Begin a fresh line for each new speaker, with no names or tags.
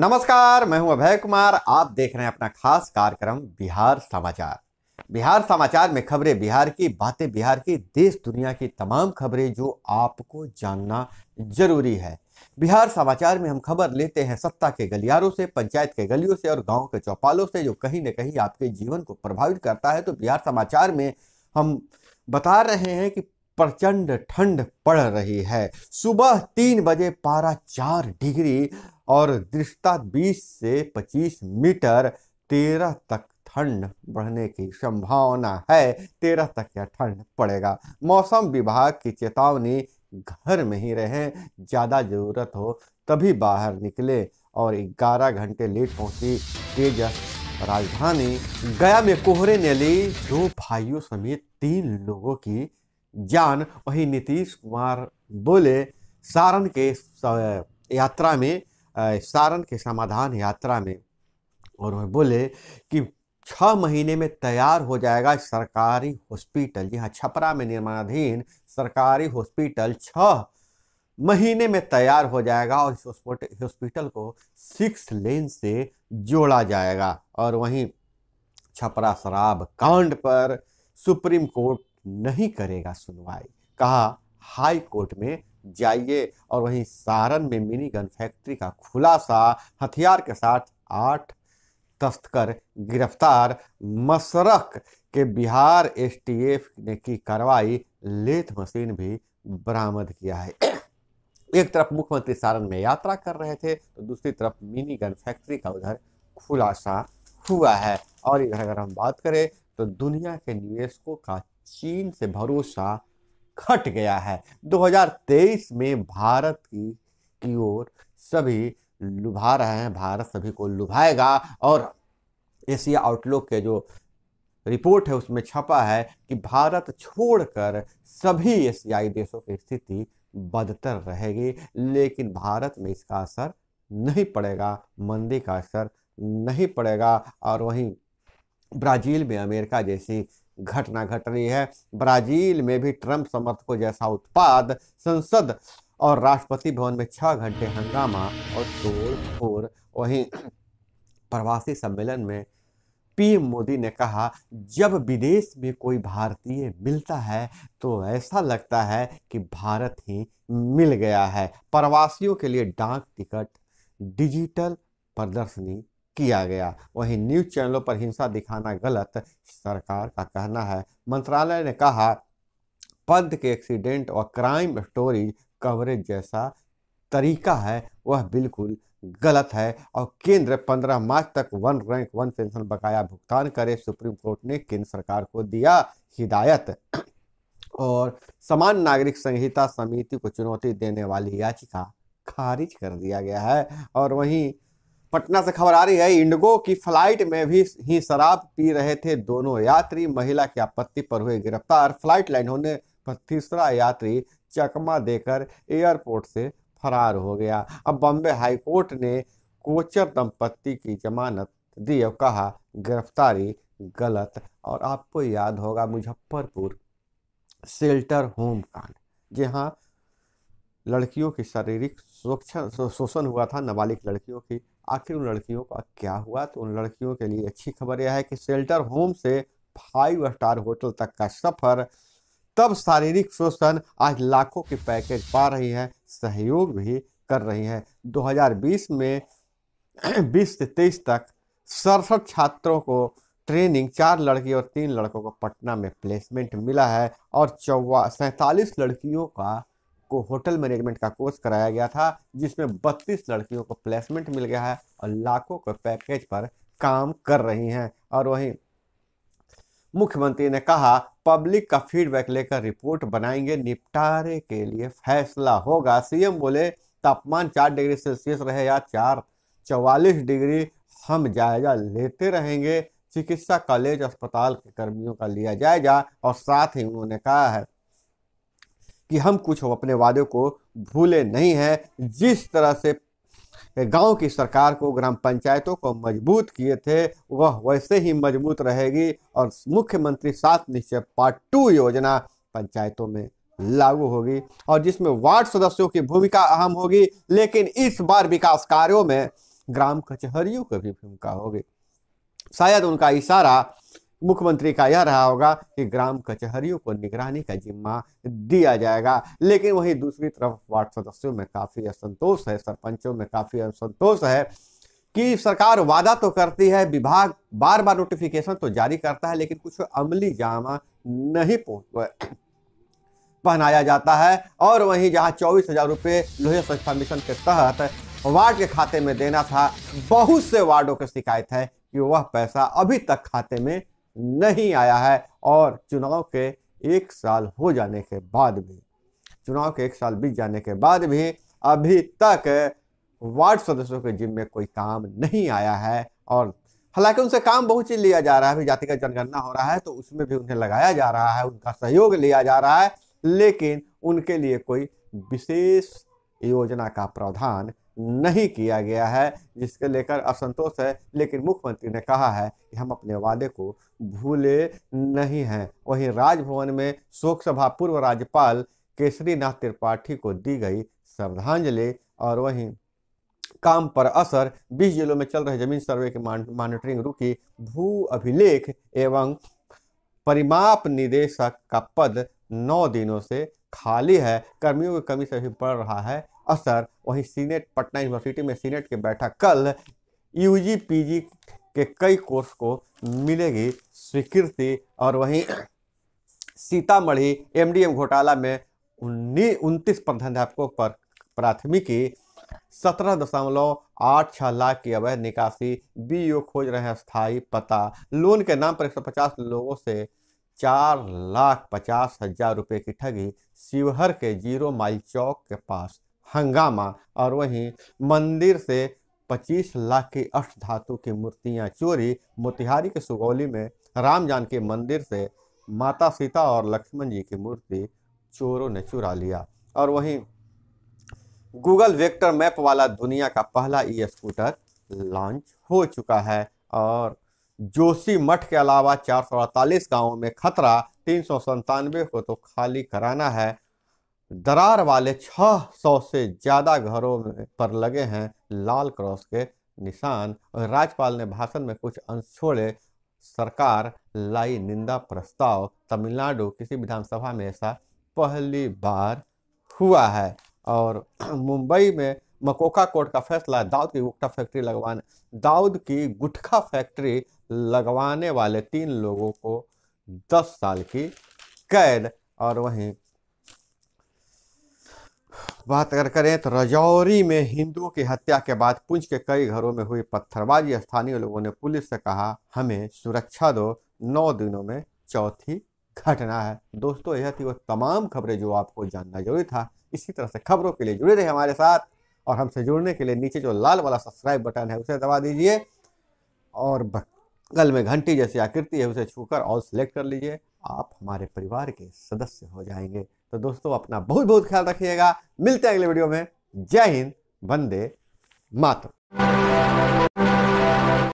नमस्कार मैं हूं अभय कुमार आप देख रहे हैं अपना खास कार्यक्रम बिहार समाचार बिहार समाचार में खबरें बिहार की बातें बिहार की देश दुनिया की तमाम खबरें जो आपको जानना जरूरी है बिहार समाचार में हम खबर लेते हैं सत्ता के गलियारों से पंचायत के गलियों से और गांव के चौपालों से जो कहीं ना कहीं आपके जीवन को प्रभावित करता है तो बिहार समाचार में हम बता रहे हैं कि प्रचंड ठंड पड़ रही है सुबह तीन बजे पारा चार डिग्री और दृष्टा 20 से 25 मीटर 13 तक ठंड बढ़ने की संभावना है तेरह तक यह ठंड पड़ेगा मौसम विभाग की चेतावनी घर में ही रहें ज़्यादा ज़रूरत हो तभी बाहर निकले और 11 घंटे लेट पहुंची तेजस राजधानी गया में कोहरे ने ली दो भाइयों समेत तीन लोगों की जान वहीं नीतीश कुमार बोले सारण के यात्रा में सारण के समाधान यात्रा में और वह बोले कि छः महीने में तैयार हो जाएगा सरकारी हॉस्पिटल यहाँ छपरा में निर्माणाधीन सरकारी हॉस्पिटल छः महीने में तैयार हो जाएगा और इस हॉस्पिटल को सिक्स लेन से जोड़ा जाएगा और वहीं छपरा शराब कांड पर सुप्रीम कोर्ट नहीं करेगा सुनवाई कहा हाई कोर्ट में जाइए और वहीं सारण में मिनी गन फैक्ट्री का खुलासा हथियार के साथ आठ तस्कर गिरफ्तार मशरक के बिहार एसटीएफ ने की कार्रवाई लेथ मशीन भी बरामद किया है एक तरफ मुख्यमंत्री सारण में यात्रा कर रहे थे तो दूसरी तरफ मिनी गन फैक्ट्री का उधर खुलासा हुआ है और इधर अगर हम बात करें तो दुनिया के निवेशकों का चीन से भरोसा घट गया है 2023 में भारत की की ओर सभी लुभा रहे हैं भारत सभी को लुभाएगा और एशिया आउटलुक के जो रिपोर्ट है उसमें छपा है कि भारत छोड़कर सभी एशियाई देशों की स्थिति बदतर रहेगी लेकिन भारत में इसका असर नहीं पड़ेगा मंदी का असर नहीं पड़ेगा और वहीं ब्राज़ील में अमेरिका जैसी घटना घट रही है ब्राजील में भी ट्रंप समर्थकों जैसा उत्पाद संसद और राष्ट्रपति भवन में छह घंटे हंगामा और तोड़ वहीं प्रवासी सम्मेलन में पीएम मोदी ने कहा जब विदेश में कोई भारतीय मिलता है तो ऐसा लगता है कि भारत ही मिल गया है प्रवासियों के लिए डाक टिकट डिजिटल प्रदर्शनी किया गया वहीं न्यूज चैनलों पर हिंसा दिखाना गलत सरकार का कहना है मंत्रालय ने कहा पंथ के एक्सीडेंट और क्राइम स्टोरीज कवरेज जैसा तरीका है वह बिल्कुल गलत है और केंद्र 15 मार्च तक वन रैंक वन पेंशन बकाया भुगतान करे सुप्रीम कोर्ट ने केंद्र सरकार को दिया हिदायत और समान नागरिक संहिता समिति को चुनौती देने वाली याचिका खारिज कर दिया गया है और वहीं पटना से खबर आ रही है इंडिगो की फ्लाइट में भी ही शराब पी रहे थे दोनों यात्री महिला की आपत्ति पर हुए गिरफ्तार फ्लाइट लैंड होने पर तीसरा यात्री चकमा देकर एयरपोर्ट से फरार हो गया अब बॉम्बे हाईकोर्ट ने कोचर दंपत्ति की जमानत दी और कहा गिरफ्तारी गलत और आपको याद होगा मुजफ्फरपुर सेल्टर होम कांड जी हाँ लड़कियों की शारीरिक शोषण शोषण हुआ था नाबालिग लड़कियों की आखिर उन लड़कियों का क्या हुआ तो उन लड़कियों के लिए अच्छी खबर यह है कि शेल्टर होम से फाइव स्टार होटल तक का सफर तब शारीरिक शोषण आज लाखों की पैकेज पा रही है सहयोग भी कर रही है 2020 में 20 से 23 तक सड़सठ छात्रों को ट्रेनिंग चार लड़की और तीन लड़कों को पटना में प्लेसमेंट मिला है और चौवा सैंतालीस लड़कियों का को होटल मैनेजमेंट का कोर्स कराया गया था जिसमें 32 लड़कियों को प्लेसमेंट मिल गया है और लाखों के पैकेज पर काम कर रही हैं और वहीं मुख्यमंत्री ने कहा पब्लिक का फीडबैक लेकर रिपोर्ट बनाएंगे निपटारे के लिए फैसला होगा सीएम बोले तापमान चार डिग्री सेल्सियस रहे या चार चौवालीस डिग्री हम जायजा लेते रहेंगे चिकित्सा कॉलेज अस्पताल के कर्मियों का लिया जायजा और साथ ही उन्होंने कहा है कि हम कुछ हम अपने वादे को भूले नहीं हैं जिस तरह से गांव की सरकार को ग्राम पंचायतों को मजबूत किए थे वह वैसे ही मजबूत रहेगी और मुख्यमंत्री सात निश्चय पार्ट टू योजना पंचायतों में लागू होगी और जिसमें वार्ड सदस्यों की भूमिका अहम होगी लेकिन इस बार विकास कार्यों में ग्राम कचहरियों की भी भूमिका होगी शायद उनका इशारा मुख्यमंत्री का यह रहा होगा कि ग्राम कचहरियों को निगरानी का जिम्मा दिया जाएगा लेकिन वहीं दूसरी तरफ वार्ड सदस्यों में काफी असंतोष है सरपंचों में काफी असंतोष है कि सरकार वादा तो करती है विभाग बार बार नोटिफिकेशन तो जारी करता है लेकिन कुछ अमली जामा नहीं पहुंच पहनाया जाता है और वहीं जहां चौबीस हजार रुपये लोहे स्वच्छता मिशन के तहत वार्ड के खाते में देना था बहुत से वार्डों की शिकायत है कि वह पैसा अभी तक खाते में नहीं आया है और चुनाव के एक साल हो जाने के बाद भी चुनाव के एक साल बीत जाने के बाद भी अभी तक वार्ड सदस्यों के जिम में कोई काम नहीं आया है और हालांकि उनसे काम बहुत चीज लिया जा रहा है अभी जाति का जनगणना हो रहा है तो उसमें भी उन्हें लगाया जा रहा है उनका सहयोग लिया जा रहा है लेकिन उनके लिए कोई विशेष योजना का प्रावधान नहीं किया गया है जिसके लेकर असंतोष है लेकिन मुख्यमंत्री ने कहा है कि हम अपने वादे को भूले नहीं हैं वहीं राजभवन में शोक सभा पूर्व राज्यपाल केसरीनाथ त्रिपाठी को दी गई श्रद्धांजलि और वहीं काम पर असर 20 जिलों में चल रहे जमीन सर्वे की मॉनिटरिंग रुकी भू अभिलेख एवं परिमाप निदेशक का पद नौ दिनों से खाली है कर्मियों की कमी से भी बढ़ रहा है असर वहीं सीनेट पटना यूनिवर्सिटी में सीनेट की बैठक कल यूजी पीजी के कई कोर्स को मिलेगी स्वीकृति और वहीं सीतामढ़ी एमडीएम घोटाला में उन्नीस उनतीस प्राध्यापकों पर प्राथमिकी सत्रह दशमलव आठ छह लाख की अवैध निकासी बीओ खोज रहे हैं स्थायी पता लोन के नाम पर एक सौ पचास लोगों से चार लाख पचास हजार रुपए की ठगी शिवहर के जीरो माइल चौक के पास हंगामा और वहीं मंदिर से 25 लाख की अष्ट धातु की मूर्तियां चोरी मोतिहारी के सुगौली में रामजान के मंदिर से माता सीता और लक्ष्मण जी की मूर्ति चोरों ने चुरा लिया और वहीं गूगल वेक्टर मैप वाला दुनिया का पहला ई स्कूटर लॉन्च हो चुका है और जोशी मठ के अलावा चार सौ अड़तालीस गाँवों में खतरा तीन सौ संतानवे को तो खाली कराना है दरार वाले 600 से ज़्यादा घरों पर लगे हैं लाल क्रॉस के निशान और राज्यपाल ने भाषण में कुछ अंश छोड़े सरकार लाई निंदा प्रस्ताव तमिलनाडु किसी विधानसभा में ऐसा पहली बार हुआ है और मुंबई में मकोका कोर्ट का फैसला दाऊद की गुटखा फैक्ट्री लगवाने दाऊद की गुटखा फैक्ट्री लगवाने वाले तीन लोगों को दस साल की कैद और वहीं बात अगर करें तो रजौरी में हिंदुओं की हत्या के बाद पुंछ के कई घरों में हुई पत्थरबाजी स्थानीय लोगों ने पुलिस से कहा हमें सुरक्षा दो नौ दिनों में चौथी घटना है दोस्तों यह थी वो तमाम खबरें जो आपको जानना जरूरी था इसी तरह से खबरों के लिए जुड़े रहे हमारे साथ और हमसे जुड़ने के लिए नीचे जो लाल वाला सब्सक्राइब बटन है उसे दबा दीजिए और बगल में घंटी जैसी आकृति है उसे छूकर ऑल सेलेक्ट कर लीजिए आप हमारे परिवार के सदस्य हो जाएंगे तो दोस्तों अपना बहुत बहुत ख्याल रखिएगा मिलते हैं अगले वीडियो में जय हिंद वंदे मातरम